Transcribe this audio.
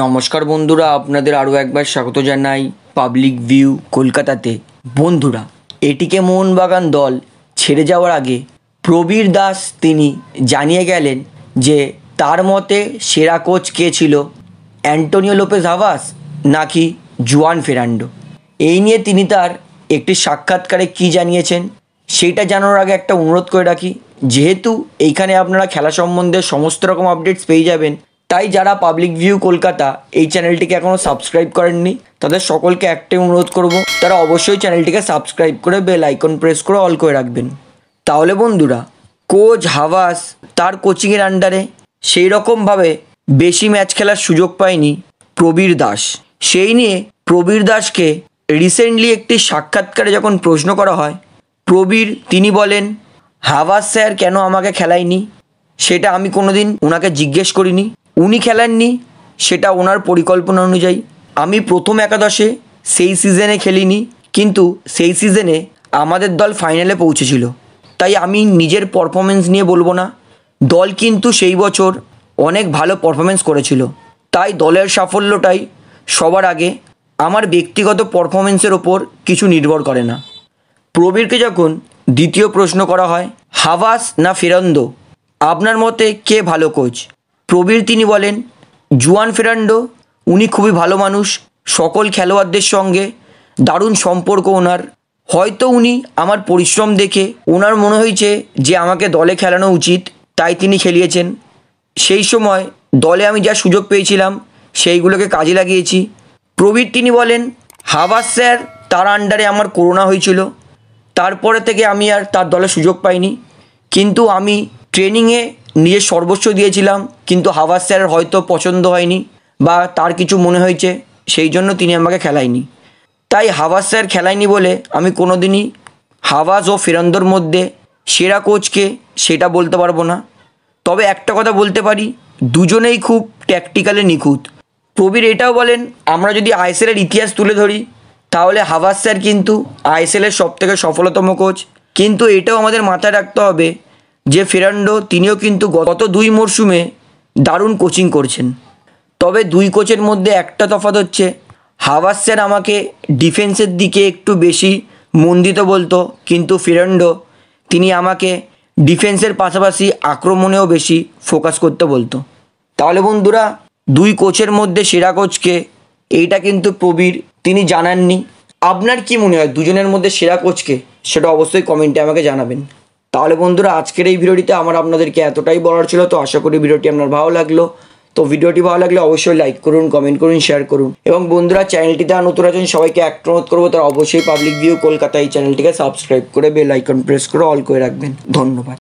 নমস্কার বন্ধুরা আপনাদের আরও একবার স্বাগত জানাই পাবলিক ভিউ কলকাতাতে বন্ধুরা এটিকে মোহনবাগান দল ছেড়ে যাওয়ার আগে প্রবীর দাস তিনি জানিয়ে গেলেন যে তার মতে সেরা কোচ কে ছিল অ্যান্টোনিও লোপেজ হাভাস নাকি জুয়ান ফেরান্ডো এই নিয়ে তিনি তার একটি সাক্ষাৎকারে কি জানিয়েছেন সেটা জানার আগে একটা অনুরোধ করে রাখি যেহেতু এইখানে আপনারা খেলা সম্বন্ধে সমস্ত রকম আপডেটস পেয়ে যাবেন তাই যারা পাবলিক ভিউ কলকাতা এই চ্যানেলটিকে এখনও সাবস্ক্রাইব করেননি তাদের সকলকে একটাই অনুরোধ করব তারা অবশ্যই চ্যানেলটিকে সাবস্ক্রাইব করে বেল আইকন প্রেস করে অল করে রাখবেন তাহলে বন্ধুরা কোচ হাভাস তার কোচিংয়ের আন্ডারে সেই রকমভাবে বেশি ম্যাচ খেলার সুযোগ পায়নি প্রবীর দাস সেই নিয়ে প্রবীর দাসকে রিসেন্টলি একটি সাক্ষাৎকারে যখন প্রশ্ন করা হয় প্রবীর তিনি বলেন হাওয়াস স্যার কেন আমাকে খেলায়নি সেটা আমি কোনোদিন ওনাকে জিজ্ঞেস করিনি উনি খেলাননি সেটা ওনার পরিকল্পনা অনুযায়ী আমি প্রথম একাদশে সেই সিজনে খেলিনি কিন্তু সেই সিজনে আমাদের দল ফাইনালে পৌঁছেছিল তাই আমি নিজের পারফরমেন্স নিয়ে বলবো না দল কিন্তু সেই বছর অনেক ভালো পারফরমেন্স করেছিল তাই দলের সাফল্যটাই সবার আগে আমার ব্যক্তিগত পারফরমেন্সের ওপর কিছু নির্ভর করে না প্রবীরকে যখন দ্বিতীয় প্রশ্ন করা হয় হাভাস না ফেরান্দো আপনার মতে কে ভালো কোচ প্রবীর তিনি বলেন জুয়ান ফেরান্ডো উনি খুবই ভালো মানুষ সকল খেলোয়াড়দের সঙ্গে দারুণ সম্পর্ক ওনার হয়তো উনি আমার পরিশ্রম দেখে ওনার মনে হয়েছে যে আমাকে দলে খেলানো উচিত তাই তিনি খেলিয়েছেন সেই সময় দলে আমি যা সুযোগ পেয়েছিলাম সেইগুলোকে কাজে লাগিয়েছি প্রবীর তিনি বলেন হাবাস স্যার তার আন্ডারে আমার করোনা হয়েছিল তারপরে থেকে আমি আর তার দলে সুযোগ পাইনি কিন্তু আমি ট্রেনিংয়ে নিজের সর্বস্ব দিয়েছিলাম কিন্তু হাওয়ার স্যারের হয়তো পছন্দ হয়নি বা তার কিছু মনে হয়েছে সেই জন্য তিনি আমাকে খেলায়নি তাই হাওয়ার স্যার খেলায়নি বলে আমি কোনো দিনই হাওয়াজ ও ফেরান্দর মধ্যে সেরা কোচকে সেটা বলতে পারবো না তবে একটা কথা বলতে পারি দুজনেই খুব ট্যাকটিক্যালে নিখুঁত প্রবীর এটাও বলেন আমরা যদি আইএসএলের ইতিহাস তুলে ধরি তাহলে হাওয়াজ স্যার কিন্তু আইএসএলের সবথেকে সফলতম কোচ কিন্তু এটাও আমাদের মাথায় রাখতে হবে যে ফেরান্ডো তিনিও কিন্তু গত দুই মরশুমে দারুণ কোচিং করছেন তবে দুই কোচের মধ্যে একটা তফাত হচ্ছে হাওয়াস স্যার আমাকে ডিফেন্সের দিকে একটু বেশি মন্দিত বলতো কিন্তু ফিরান্ডো তিনি আমাকে ডিফেন্সের পাশাপাশি আক্রমণেও বেশি ফোকাস করতে বলতো তাহলে বন্ধুরা দুই কোচের মধ্যে সেরা কোচকে এইটা কিন্তু প্রবীর তিনি জানাননি আপনার কি মনে হয় দুজনের মধ্যে সেরা কোচকে সেটা অবশ্যই কমেন্টে আমাকে জানাবেন তাহলে বন্ধুরা আজকের এই ভিডিওটিতে আমার আপনাদেরকে এতটাই বলার ছিল তো আশা করি ভিডিওটি আপনার ভালো লাগলো তো ভিডিওটি ভালো লাগলে অবশ্যই লাইক করুন কমেন্ট করুন শেয়ার করুন এবং বন্ধুরা চ্যানেলটিতে নতুন আছেন সবাইকে একটা অনুরোধ করবো তারা অবশ্যই পাবলিক ভিউ কলকাতা এই চ্যানেলটিকে সাবস্ক্রাইব করে বেল আইকন প্রেস করে অল করে রাখবেন ধন্যবাদ